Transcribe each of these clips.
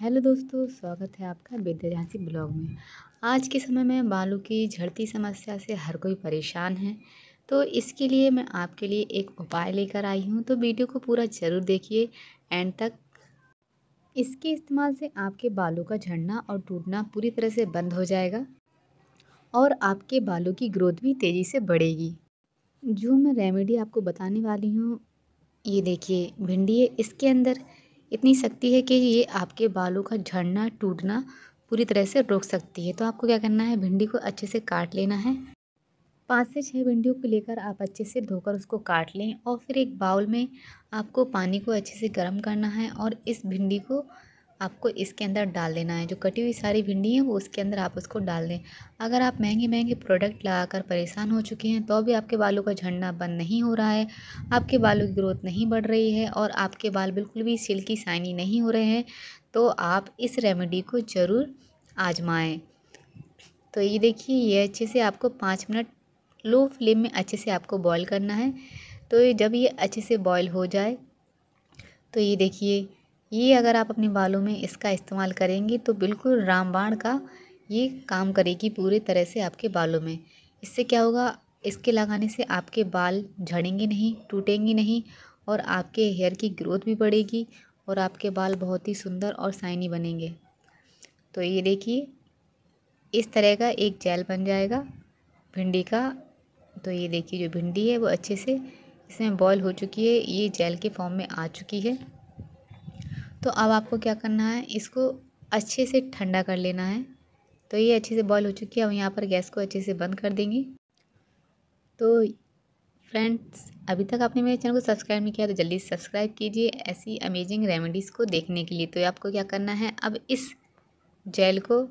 hello दोस्तों स्वागत है आपका झांसी ब्लॉग में आज के समय में बालों की झड़ती समस्या से हर कोई परेशान है तो इसके लिए मैं आपके लिए एक उपाय लेकर आई हूँ तो वीडियो को पूरा ज़रूर देखिए एंड तक इसके इस्तेमाल से आपके बालों का झड़ना और टूटना पूरी तरह से बंद हो जाएगा और आपके बालों की ग्रोथ भी तेज़ी से बढ़ेगी जो मैं रेमेडी आपको बताने वाली हूँ ये देखिए भिंडी है इसके अंदर इतनी शक्ति है कि ये आपके बालों का झड़ना टूटना पूरी तरह से रोक सकती है तो आपको क्या करना है भिंडी को अच्छे से काट लेना है पाँच से छः भिंडियों को लेकर आप अच्छे से धोकर उसको काट लें और फिर एक बाउल में आपको पानी को अच्छे से गर्म करना है और इस भिंडी को आपको इसके अंदर डाल देना है जो कटी हुई सारी भिंडी है वो उसके अंदर आप उसको डाल दें अगर आप महंगे महंगे प्रोडक्ट लगाकर परेशान हो चुके हैं तो भी आपके बालों का झड़ना बंद नहीं हो रहा है आपके बालों की ग्रोथ नहीं बढ़ रही है और आपके बाल बिल्कुल भी सिल्की साइनी नहीं हो रहे हैं तो आप इस रेमेडी को ज़रूर आजमाएँ तो ये देखिए ये अच्छे से आपको पाँच मिनट लो फ्लेम में अच्छे से आपको बॉयल करना है तो जब ये अच्छे से बॉयल हो जाए तो ये देखिए ये अगर आप अपने बालों में इसका इस्तेमाल करेंगे तो बिल्कुल रामबाण का ये काम करेगी पूरी तरह से आपके बालों में इससे क्या होगा इसके लगाने से आपके बाल झड़ेंगे नहीं टूटेंगे नहीं और आपके हेयर की ग्रोथ भी बढ़ेगी और आपके बाल बहुत ही सुंदर और साइनी बनेंगे तो ये देखिए इस तरह का एक जेल बन जाएगा भिंडी का तो ये देखिए जो भिंडी है वो अच्छे से इसमें बॉयल हो चुकी है ये जेल के फॉर्म में आ चुकी है तो अब आपको क्या करना है इसको अच्छे से ठंडा कर लेना है तो ये अच्छे से बॉयल हो चुकी है अब यहाँ पर गैस को अच्छे से बंद कर देंगे तो फ्रेंड्स अभी तक आपने मेरे चैनल को सब्सक्राइब नहीं किया तो जल्दी सब्सक्राइब कीजिए ऐसी अमेजिंग रेमेडीज़ को देखने के लिए तो आपको क्या करना है अब इस जेल को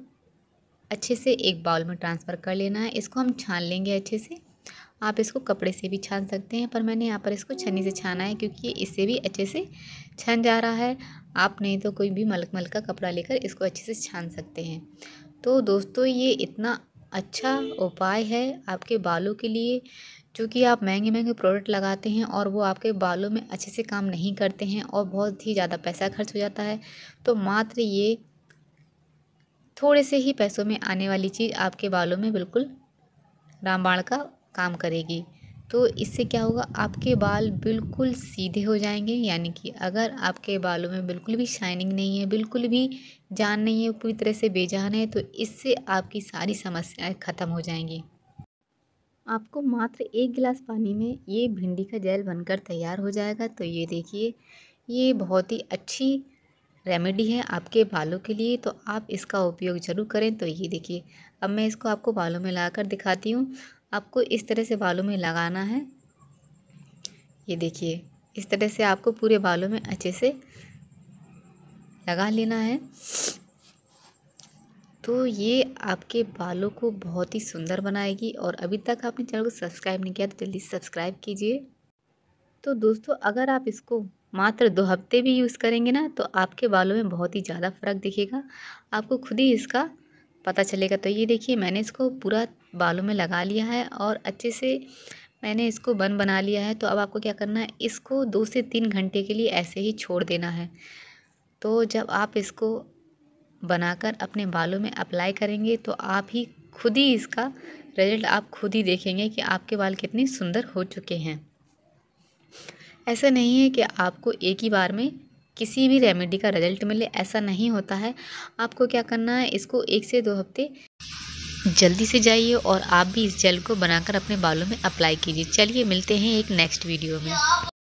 अच्छे से एक बाउल में ट्रांसफ़र कर लेना है इसको हम छान लेंगे अच्छे से आप इसको कपड़े से भी छान सकते हैं पर मैंने यहाँ पर इसको छन्नी से छाना है क्योंकि इससे भी अच्छे से छन जा रहा है आप नहीं तो कोई भी मलक मलक का कपड़ा लेकर इसको अच्छे से छान सकते हैं तो दोस्तों ये इतना अच्छा उपाय है आपके बालों के लिए क्योंकि आप महंगे महंगे प्रोडक्ट लगाते हैं और वो आपके बालों में अच्छे से काम नहीं करते हैं और बहुत ही ज़्यादा पैसा खर्च हो जाता है तो मात्र ये थोड़े से ही पैसों में आने वाली चीज़ आपके बालों में बिल्कुल रामबाण का काम करेगी तो इससे क्या होगा आपके बाल बिल्कुल सीधे हो जाएंगे यानी कि अगर आपके बालों में बिल्कुल भी शाइनिंग नहीं है बिल्कुल भी जान नहीं है पूरी तरह से बेजान है तो इससे आपकी सारी समस्याएं ख़त्म हो जाएंगी आपको मात्र एक गिलास पानी में ये भिंडी का जेल बनकर तैयार हो जाएगा तो ये देखिए ये बहुत ही अच्छी रेमेडी है आपके बालों के लिए तो आप इसका उपयोग ज़रूर करें तो ये देखिए अब मैं इसको आपको बालों में ला कर दिखाती हूँ आपको इस तरह से बालों में लगाना है ये देखिए इस तरह से आपको पूरे बालों में अच्छे से लगा लेना है तो ये आपके बालों को बहुत ही सुंदर बनाएगी और अभी तक आपने चैनल को सब्सक्राइब नहीं किया तो जल्दी सब्सक्राइब कीजिए तो दोस्तों अगर आप इसको मात्र दो हफ्ते भी यूज़ करेंगे ना तो आपके बालों में बहुत ही ज़्यादा फ़र्क दिखेगा आपको खुद ही इसका पता चलेगा तो ये देखिए मैंने इसको पूरा बालों में लगा लिया है और अच्छे से मैंने इसको बन बना लिया है तो अब आपको क्या करना है इसको दो से तीन घंटे के लिए ऐसे ही छोड़ देना है तो जब आप इसको बनाकर अपने बालों में अप्लाई करेंगे तो आप ही खुद ही इसका रिजल्ट आप खुद ही देखेंगे कि आपके बाल कितने सुंदर हो चुके हैं ऐसा नहीं है कि आपको एक ही बार में किसी भी रेमेडी का रिजल्ट मिले ऐसा नहीं होता है आपको क्या करना है इसको एक से दो हफ्ते जल्दी से जाइए और आप भी इस जेल को बनाकर अपने बालों में अप्लाई कीजिए चलिए मिलते हैं एक नेक्स्ट वीडियो में